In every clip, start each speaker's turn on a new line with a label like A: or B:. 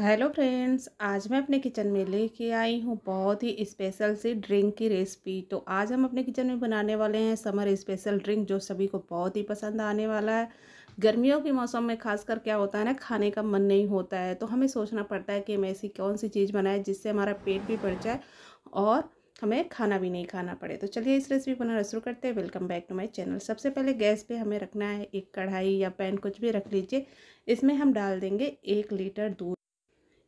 A: Hello friends आज मैं अपने किचन में लेके आई हूँ बहुत ही स्पेशल सी ड्रिंक की रेसिपी तो आज हम अपने किचन में बनाने वाले हैं समर स्पेशल ड्रिंक जो सभी को बहुत ही पसंद आने वाला है गर्मियों के मौसम में खासकर क्या होता है ना खाने का मन नहीं होता है तो हमें सोचना पड़ता है कि हम ऐसी कौन सी चीज़ बनाए जिससे हमारा पेट भी भर जाए और हमें खाना भी नहीं खाना पड़े तो चलिए इस रेसिपी बनाना शुरू करते हैं welcome back to my channel सबसे पहले गैस पे हमें रखना है एक कढ़ाई या पैन कुछ भी रख लीजिए इसमें हम डाल देंगे एक लीटर दूध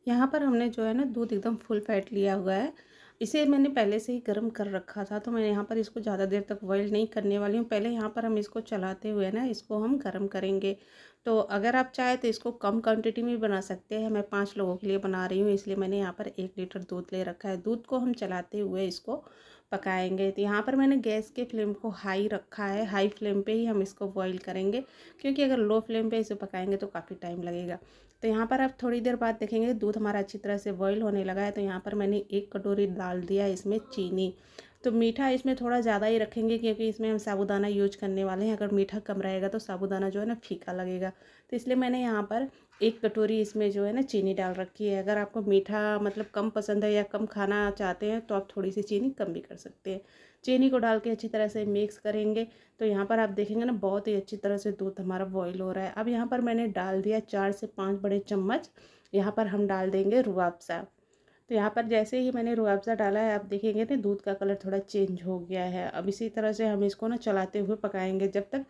A: यहाँ पर हमने जो है ना दूध एकदम फुल फैट लिया हुआ है इसे मैंने पहले से ही गर्म कर रखा था तो मैं यहाँ पर इसको ज़्यादा देर तक बॉयल नहीं करने वाली हूँ पहले यहाँ पर हम इसको चलाते हुए ना इसको हम गर्म करेंगे तो अगर आप चाहे तो इसको कम क्वांटिटी में बना सकते हैं मैं पाँच लोगों के लिए बना रही हूँ इसलिए मैंने यहाँ पर एक लीटर दूध ले रखा है दूध को हम चलाते हुए इसको पकाएंगे तो यहाँ पर मैंने गैस के फ्लेम को हाई रखा है हाई फ्लेम पे ही हम इसको बॉईल करेंगे क्योंकि अगर लो फ्लेम पे इसे पकाएंगे तो काफ़ी टाइम लगेगा तो यहाँ पर आप थोड़ी देर बाद देखेंगे दूध हमारा अच्छी तरह से बॉयल होने लगा है तो यहाँ पर मैंने एक कटोरी डाल दिया इसमें चीनी तो मीठा इसमें थोड़ा ज़्यादा ही रखेंगे क्योंकि इसमें हम साबुदाना यूज करने वाले हैं अगर मीठा कम रहेगा तो साबुदाना जो है ना फीका लगेगा तो इसलिए मैंने यहाँ पर एक कटोरी इसमें जो है ना चीनी डाल रखी है अगर आपको मीठा मतलब कम पसंद है या कम खाना चाहते हैं तो आप थोड़ी सी चीनी कम भी कर सकते हैं चीनी को डाल के अच्छी तरह से मिक्स करेंगे तो यहाँ पर आप देखेंगे ना बहुत ही अच्छी तरह से दूध हमारा बॉईल हो रहा है अब यहाँ पर मैंने डाल दिया चार से पाँच बड़े चम्मच यहाँ पर हम डाल देंगे रुआबसा तो यहाँ पर जैसे ही मैंने रुआबजा डाला है आप देखेंगे ना दूध का कलर थोड़ा चेंज हो गया है अब इसी तरह से हम इसको ना चलाते हुए पकाएंगे जब तक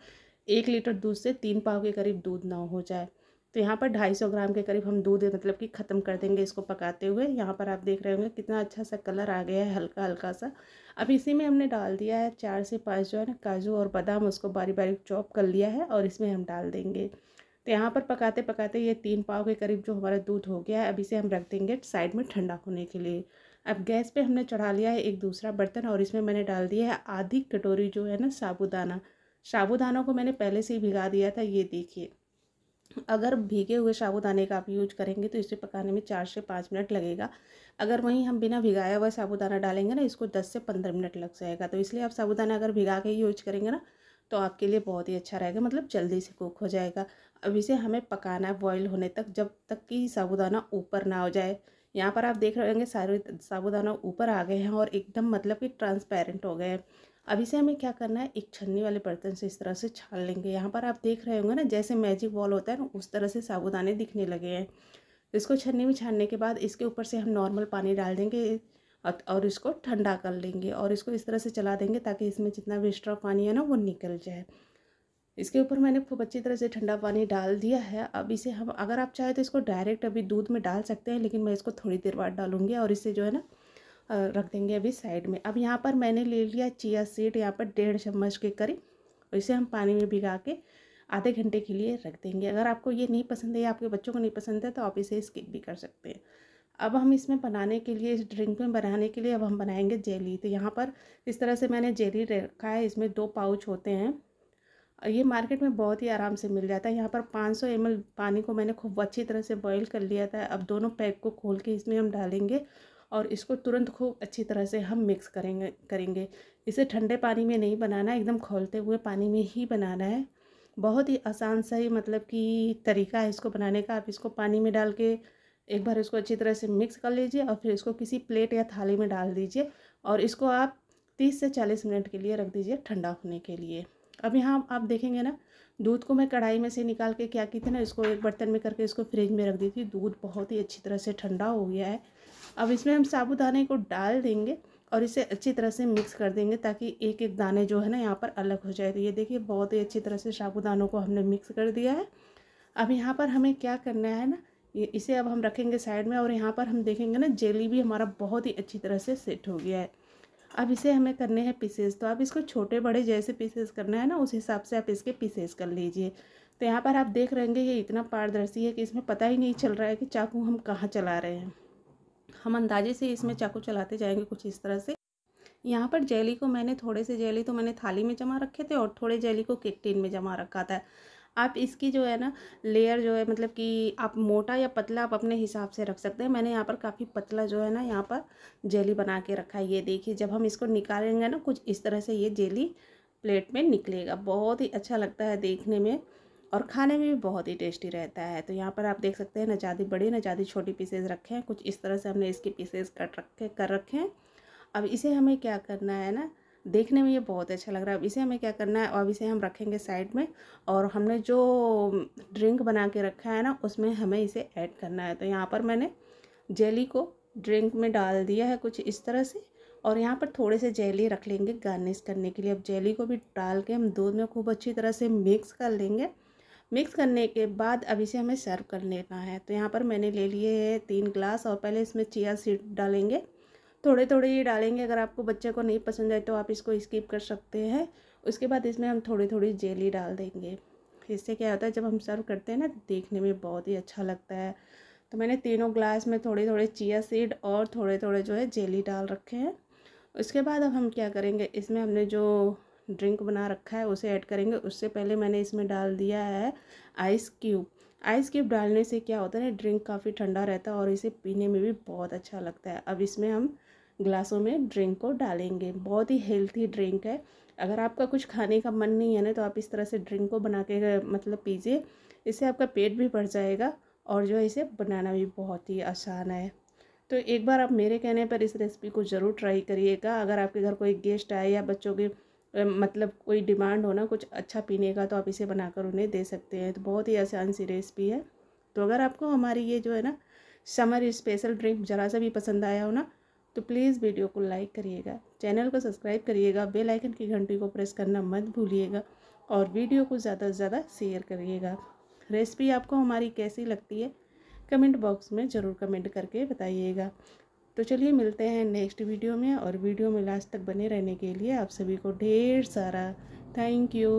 A: एक लीटर दूध से तीन पाव के करीब दूध ना हो जाए तो यहाँ पर 250 ग्राम के करीब हम दूध मतलब कि ख़त्म कर देंगे इसको पकाते हुए यहाँ पर आप देख रहे होंगे कितना अच्छा सा कलर आ गया है हल्का हल्का सा अब इसी में हमने डाल दिया है चार से पाँच जो है ना काजू और बादाम उसको बारी बारीक चॉप कर लिया है और इसमें हम डाल देंगे तो यहाँ पर पकाते पकाते ये तीन पाव के करीब जो हमारा दूध हो गया है अब इसे हम रख देंगे साइड में ठंडा होने के लिए अब गैस पे हमने चढ़ा लिया है एक दूसरा बर्तन और इसमें मैंने डाल दिया है आधी कटोरी जो है ना साबुदाना साबूदानों को मैंने पहले से ही भिगा दिया था ये देखिए अगर भीगे हुए साबूदाने का आप यूज करेंगे तो इसे पकाने में चार से पाँच मिनट लगेगा अगर वहीं हम बिना भिगाया हुआ साबूदाना डालेंगे ना इसको दस से पंद्रह मिनट लग जाएगा तो इसलिए आप साबूदाना अगर भिगा के यूज करेंगे ना तो आपके लिए बहुत ही अच्छा रहेगा मतलब जल्दी से कुक हो जाएगा अब इसे हमें पकाना है बॉयल होने तक जब तक कि साबूदाना ऊपर ना हो जाए यहाँ पर आप देख रहे होंगे सारे साबूदाना ऊपर आ गए हैं और एकदम मतलब कि ट्रांसपेरेंट हो गए हैं अब इसे हमें क्या करना है एक छन्नी वाले बर्तन से इस तरह से छान लेंगे यहाँ पर आप देख रहे होंगे ना जैसे मैजिक बॉल होता है ना उस तरह से साबुदाने दिखने लगे हैं इसको छन्नी में छानने के बाद इसके ऊपर से हम नॉर्मल पानी डाल देंगे और इसको ठंडा कर लेंगे और इसको इस तरह से चला देंगे ताकि इसमें जितना भी एक्स्ट्रा पानी है ना वो निकल जाए इसके ऊपर मैंने खूब अच्छी तरह से ठंडा पानी डाल दिया है अब इसे हम अगर आप चाहें तो इसको डायरेक्ट अभी दूध में डाल सकते हैं लेकिन मैं इसको थोड़ी देर बाद डालूंगी और इससे जो है ना रख देंगे अभी साइड में अब यहाँ पर मैंने ले लिया चिया सीड यहाँ पर डेढ़ चम्मच के करीब इसे हम पानी में भिगा के आधे घंटे के लिए रख देंगे अगर आपको ये नहीं पसंद है या आपके बच्चों को नहीं पसंद है तो आप इसे स्किप भी कर सकते हैं अब हम इसमें बनाने के लिए इस ड्रिंक में बनाने के लिए अब हम बनाएंगे जेली तो यहाँ पर इस तरह से मैंने जेली रखा है इसमें दो पाउच होते हैं ये मार्केट में बहुत ही आराम से मिल जाता है यहाँ पर 500 सौ पानी को मैंने खूब अच्छी तरह से बॉईल कर लिया था अब दोनों पैक को खोल के इसमें हम डालेंगे और इसको तुरंत खूब अच्छी तरह से हम मिक्स करेंगे करेंगे इसे ठंडे पानी में नहीं बनाना एकदम खोलते हुए पानी में ही बनाना है बहुत ही आसान सा ही मतलब कि तरीका है इसको बनाने का आप इसको पानी में डाल के एक बार इसको अच्छी तरह से मिक्स कर लीजिए और फिर इसको किसी प्लेट या थाली में डाल दीजिए और इसको आप तीस से चालीस मिनट के लिए रख दीजिए ठंडा होने के लिए अब यहाँ आप देखेंगे ना दूध को मैं कढ़ाई में से निकाल के क्या की थी ना इसको एक बर्तन में करके इसको फ्रिज में रख दी थी दूध बहुत ही अच्छी तरह से ठंडा हो गया है अब इसमें हम साबुदाने को डाल देंगे और इसे अच्छी तरह से मिक्स कर देंगे ताकि एक एक दाने जो है ना यहाँ पर अलग हो जाए तो ये देखिए बहुत ही अच्छी तरह से साबुदानों को हमने मिक्स कर दिया है अब यहाँ पर हमें क्या करना है ना ये इसे अब हम रखेंगे साइड में और यहाँ पर हम देखेंगे ना जेली भी हमारा बहुत ही अच्छी तरह से सेट हो गया है अब इसे हमें करने हैं पीसेस तो आप इसको छोटे बड़े जैसे पीसेस करना है ना उस हिसाब से आप इसके पीसेस कर लीजिए तो यहाँ पर आप देख रहेंगे ये इतना पारदर्शी है कि इसमें पता ही नहीं चल रहा है कि चाकू हम कहाँ चला रहे हैं हम अंदाजे से इसमें हाँ। चाकू चलाते जाएंगे कुछ इस तरह से यहाँ पर जेली को मैंने थोड़े से जेली तो मैंने थाली में जमा रखे थे और थोड़े जेली को किटिन में जमा रखा था आप इसकी जो है ना लेयर जो है मतलब कि आप मोटा या पतला आप अपने हिसाब से रख सकते हैं मैंने यहाँ पर काफ़ी पतला जो है ना यहाँ पर जेली बना के रखा है ये देखिए जब हम इसको निकालेंगे ना कुछ इस तरह से ये जेली प्लेट में निकलेगा बहुत ही अच्छा लगता है देखने में और खाने में भी बहुत ही टेस्टी रहता है तो यहाँ पर आप देख सकते हैं नजादी बड़ी नजादी छोटी पीसेज रखे हैं कुछ इस तरह से हमने इसके पीसेज कट रखे कर रखे हैं अब इसे हमें क्या करना है ना देखने में ये बहुत अच्छा लग रहा है अब इसे हमें क्या करना है अब इसे हम रखेंगे साइड में और हमने जो ड्रिंक बना के रखा है ना उसमें हमें इसे ऐड करना है तो यहाँ पर मैंने जेली को ड्रिंक में डाल दिया है कुछ इस तरह से और यहाँ पर थोड़े से जेली रख लेंगे गार्निश करने के लिए अब जेली को भी डाल के हम दूध में खूब अच्छी तरह से मिक्स कर लेंगे मिक्स करने के बाद अब इसे हमें सर्व कर लेना है तो यहाँ पर मैंने ले लिए है तीन ग्लास और पहले इसमें चिया सीड डालेंगे थोड़े थोड़े ये डालेंगे अगर आपको बच्चे को नहीं पसंद आए तो आप इसको स्किप कर सकते हैं उसके बाद इसमें हम थोड़ी थोड़ी जेली डाल देंगे इससे क्या होता है जब हम सर्व करते हैं ना तो देखने में बहुत ही अच्छा लगता है तो मैंने तीनों ग्लास में थोड़े थोड़े चिया सीड और थोड़े थोड़े जो है जेली डाल रखे हैं उसके बाद अब हम क्या करेंगे इसमें हमने जो ड्रिंक बना रखा है उसे ऐड करेंगे उससे पहले मैंने इसमें डाल दिया है आइस क्यूब आइस क्यूब डालने से क्या होता है ड्रिंक काफ़ी ठंडा रहता है और इसे पीने में भी बहुत अच्छा लगता है अब इसमें हम ग्लासों में ड्रिंक को डालेंगे बहुत ही हेल्थी ड्रिंक है अगर आपका कुछ खाने का मन नहीं है ना तो आप इस तरह से ड्रिंक को बना के मतलब पीजिए इससे आपका पेट भी बढ़ जाएगा और जो है इसे बनाना भी बहुत ही आसान है तो एक बार आप मेरे कहने पर इस रेसिपी को ज़रूर ट्राई करिएगा अगर आपके घर कोई गेस्ट आए या बच्चों के मतलब कोई डिमांड हो ना कुछ अच्छा पीने का तो आप इसे बनाकर उन्हें दे सकते हैं तो बहुत ही आसान सी रेसिपी है तो अगर आपको हमारी ये जो है ना समर स्पेशल ड्रिंक ज़रा सा भी पसंद आया हो ना तो प्लीज़ वीडियो को लाइक करिएगा चैनल को सब्सक्राइब करिएगा बेल आइकन की घंटी को प्रेस करना मत भूलिएगा और वीडियो को ज़्यादा से ज़्यादा शेयर करिएगा रेसिपी आपको हमारी कैसी लगती है कमेंट बॉक्स में ज़रूर कमेंट करके बताइएगा तो चलिए मिलते हैं नेक्स्ट वीडियो में और वीडियो में लास्ट तक बने रहने के लिए आप सभी को ढेर सारा थैंक यू